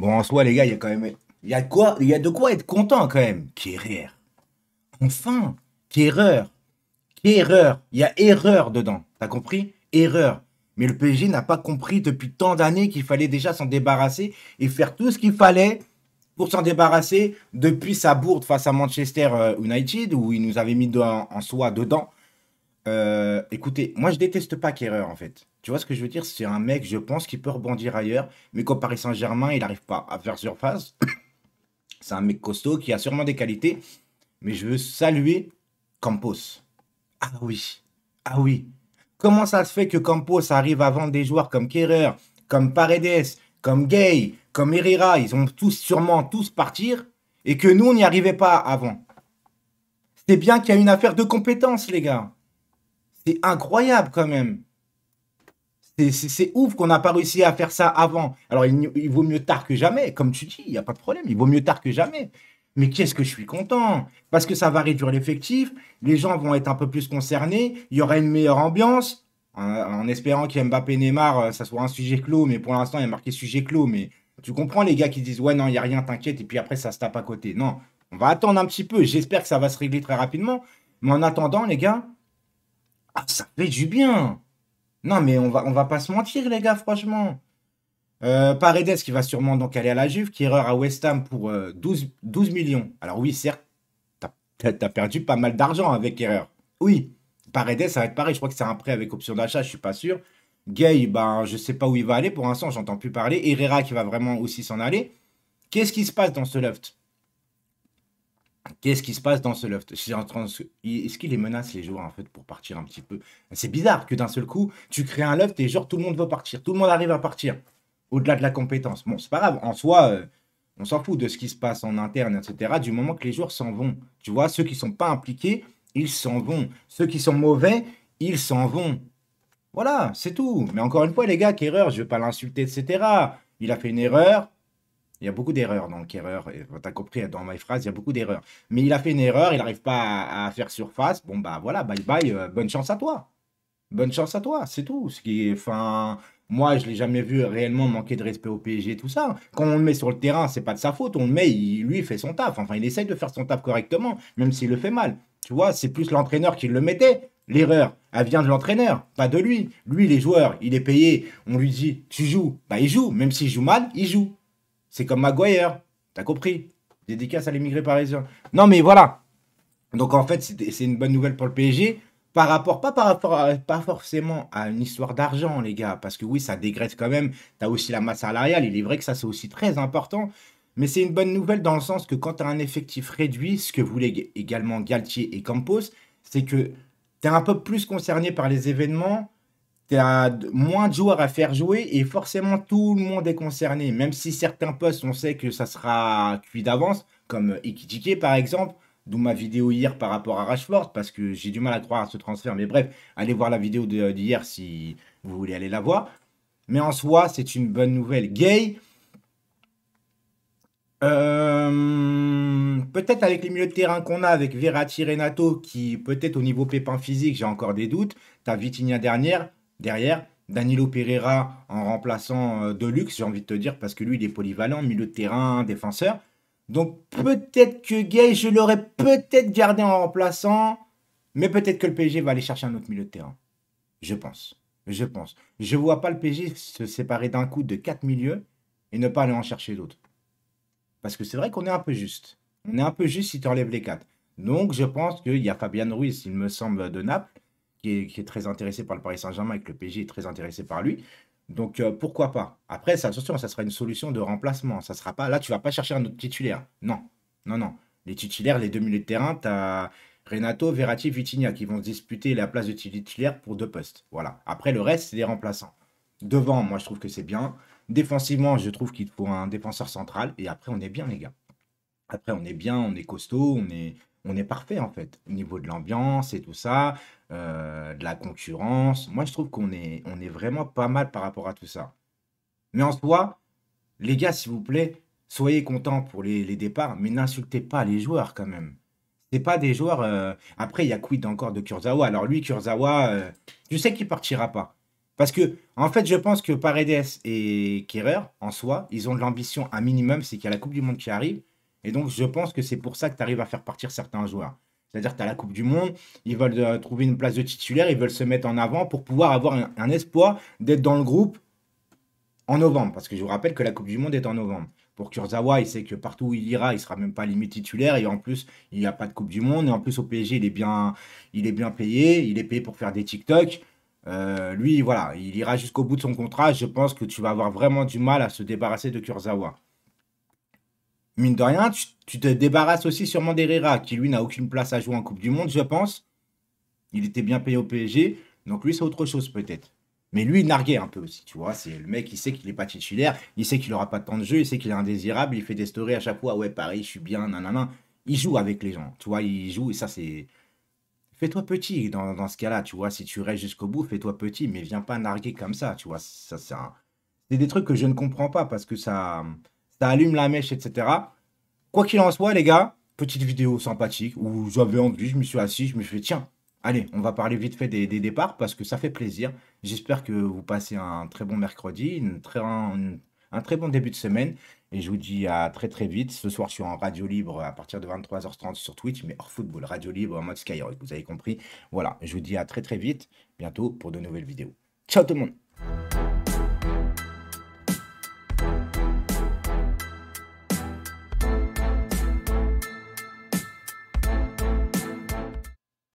Bon, en soi, les gars, il y a quand même. Il y, de quoi, il y de quoi être content quand même. Kerrer. Enfin, qu'erreur. erreur, Il y a erreur dedans. T'as compris Erreur. Mais le PSG n'a pas compris depuis tant d'années qu'il fallait déjà s'en débarrasser et faire tout ce qu'il fallait pour s'en débarrasser depuis sa bourde face à Manchester euh, United où il nous avait mis en soi dedans euh, écoutez, moi je déteste pas Kerrer en fait. Tu vois ce que je veux dire C'est un mec, je pense, qui peut rebondir ailleurs, mais qu'au Paris Saint-Germain, il n'arrive pas à faire surface. C'est un mec costaud qui a sûrement des qualités, mais je veux saluer Campos. Ah oui, ah oui. Comment ça se fait que Campos arrive avant des joueurs comme Kerrer, comme Paredes, comme Gay, comme Herrera Ils ont tous sûrement tous partir et que nous, on n'y arrivait pas avant. C'est bien qu'il y a une affaire de compétence, les gars. C'est incroyable quand même. C'est ouf qu'on n'a pas réussi à faire ça avant. Alors, il, vaut mieux tard que jamais, comme tu dis, il n'y a pas de problème, il vaut mieux tard que jamais. Mais qu'est-ce que je suis content Parce que ça va réduire l'effectif, les gens vont être un peu plus concernés, il y aura une meilleure ambiance, en, en espérant qu'Mbappé Neymar, euh, ça soit un sujet clos, mais pour l'instant, il y marqué sujet clos. Mais tu comprends les gars qui disent Ouais, non, il n'y a rien, t'inquiète, et puis après, ça se tape à côté. Non, on va attendre un petit peu, j'espère que ça va se régler très rapidement. Mais en attendant, les gars, ah, ça fait du bien. Non, mais on va, on va pas se mentir, les gars, franchement. Euh, Paredes qui va sûrement donc aller à la Juve, qui erreur à West Ham pour 12, euh, millions. Alors oui, certes, t'as as perdu pas mal d'argent avec erreur. Oui, Paredes, ça va être pareil. Je crois que c'est un prêt avec option d'achat, je suis pas sûr. Gay, ben, je sais pas où il va aller. Pour l'instant, j'entends plus parler. Herrera qui va vraiment aussi s'en aller. Qu'est-ce qui se passe dans ce loft Qu'est-ce qui se passe dans ce loft Est-ce qu'il les menace les joueurs en fait pour partir un petit peu C'est bizarre que d'un seul coup, tu crées un loft et genre tout le monde veut partir, tout le monde arrive à partir, au-delà de la compétence. Bon, c'est pas grave, en soi, euh, on s'en fout de ce qui se passe en interne, etc. Du moment que les joueurs s'en vont, tu vois, ceux qui sont pas impliqués, ils s'en vont. Ceux qui sont mauvais, ils s'en vont. Voilà, c'est tout. Mais encore une fois, les gars, erreur, je ne veux pas l'insulter, etc. Il a fait une erreur, il y a beaucoup d'erreurs donc erreur. T'as compris, dans ma phrase, il y a beaucoup d'erreurs. Mais il a fait une erreur, il n'arrive pas à, faire surface. Bon, bah voilà, bye bye, euh, bonne chance à toi. Bonne chance à toi, c'est tout. Ce qui enfin, moi, je l'ai jamais vu réellement manquer de respect au PSG, tout ça. Quand on le met sur le terrain, c'est pas de sa faute. On le met, il, lui, il fait son taf. Enfin, il essaye de faire son taf correctement, même s'il le fait mal. Tu vois, c'est plus l'entraîneur qui le mettait. L'erreur, elle vient de l'entraîneur, pas de lui. Lui, les joueurs, il est payé. On lui dit, tu joues. Bah, il joue. Même s'il joue mal, il joue. C'est comme Maguire, t'as compris Dédicace à l'immigré parisien. Non, mais voilà. Donc en fait, c'est une bonne nouvelle pour le PSG. Par rapport, pas par rapport, pas forcément à une histoire d'argent, les gars, parce que oui, ça dégraisse quand même. T'as aussi la masse salariale. Il est vrai que ça, c'est aussi très important. Mais c'est une bonne nouvelle dans le sens que quand t'as un effectif réduit, ce que voulaient également Galtier et Campos, c'est que t'es un peu plus concerné par les événements, tu as moins de joueurs à faire jouer et forcément tout le monde est concerné. Même si certains postes, on sait que ça sera cuit d'avance, comme Jiki, euh, par exemple, d'où ma vidéo hier par rapport à Rashford, parce que j'ai du mal à croire à ce transfert. Mais bref, allez voir la vidéo euh, d'hier si vous voulez aller la voir. Mais en soi, c'est une bonne nouvelle. Gay, euh, peut-être avec les milieux de terrain qu'on a, avec Verratti, Renato, qui peut-être au niveau pépin physique, j'ai encore des doutes. T'as Vitinha dernière, derrière. Danilo Pereira en remplaçant euh, Deluxe, j'ai envie de te dire, parce que lui, il est polyvalent, milieu de terrain, défenseur. Donc peut-être que Gay, je l'aurais peut-être gardé en remplaçant, mais peut-être que le PSG va aller chercher un autre milieu de terrain. Je pense. Je pense. Je ne vois pas le PSG se séparer d'un coup de quatre milieux et ne pas aller en chercher d'autres. Parce que c'est vrai qu'on est un peu juste. On est un peu juste si tu enlèves les quatre. Donc je pense qu'il y a Fabian Ruiz, il me semble, de Naples qui est, très intéressé par le Paris Saint-Germain et que le PSG est très intéressé par lui. Donc euh, pourquoi pas Après, ça, attention, ça sera une solution de remplacement. Ça sera pas. Là, tu vas pas chercher un autre titulaire. Non, non, non. Les titulaires, les deux milieux de terrain, tu as Renato, Verratti, Vitinha qui vont disputer la place de titulaire pour deux postes. Voilà. Après, le reste, c'est des remplaçants. Devant, moi, je trouve que c'est bien. Défensivement, je trouve qu'il faut un défenseur central. Et après, on est bien, les gars. Après, on est bien, on est costaud, on est, on est parfait en fait au niveau de l'ambiance et tout ça, euh, de la concurrence. Moi, je trouve qu'on est, on est vraiment pas mal par rapport à tout ça. Mais en soi, les gars, s'il vous plaît, soyez contents pour les, départs, mais n'insultez pas les joueurs quand même. C'est pas des joueurs. Euh, après, il y a quid encore de Kurzawa. Alors lui, Kurzawa, euh, je sais qu'il partira pas. Parce que, en fait, je pense que Paredes et Kerrer, en soi, ils ont de l'ambition, un minimum, c'est qu'il y a la Coupe du Monde qui arrive. Et donc, je pense que c'est pour ça que tu arrives à faire partir certains joueurs. C'est-à-dire, que tu as la Coupe du Monde, ils veulent euh, trouver une place de titulaire, ils veulent se mettre en avant pour pouvoir avoir un, espoir d'être dans le groupe en novembre. Parce que je vous rappelle que la Coupe du Monde est en novembre. Pour Kurzawa, il sait que partout où il ira, il sera même pas limite titulaire. Et en plus, il n'y a pas de Coupe du Monde. Et en plus, au PSG, il est bien, il est bien payé. Il est payé pour faire des TikTok. Euh, lui, voilà, il ira jusqu'au bout de son contrat. Je pense que tu vas avoir vraiment du mal à se débarrasser de Kurzawa mine de rien, tu, te débarrasses aussi sûrement d'Herrera, qui lui n'a aucune place à jouer en Coupe du Monde, je pense. Il était bien payé au PSG, donc lui, c'est autre chose peut-être. Mais lui, il narguait un peu aussi, tu vois. C'est le mec, il sait qu'il n'est pas titulaire, il sait qu'il n'aura pas de temps de jeu, il sait qu'il est indésirable, il fait des stories à chaque fois, ouais, Paris, je suis bien, nanana. Il joue avec les gens, tu vois, il joue, et ça, c'est. Fais-toi petit dans, ce cas-là, tu vois. Si tu restes jusqu'au bout, fais-toi petit, mais viens pas narguer comme ça, tu vois. Ça, c'est des trucs que je ne comprends pas parce que ça allume la mèche, etc. Quoi qu'il en soit, les gars, petite vidéo sympathique où j'avais envie, je me suis assis, je me suis fait, tiens, allez, on va parler vite fait des, départs parce que ça fait plaisir. J'espère que vous passez un très bon mercredi, un, très bon début de semaine. Et je vous dis à très très vite. Ce soir, sur un radio libre à partir de 23h30 sur Twitch, mais hors football, radio libre en mode Skyrock, vous avez compris. Voilà, je vous dis à très très vite, bientôt pour de nouvelles vidéos. Ciao tout le monde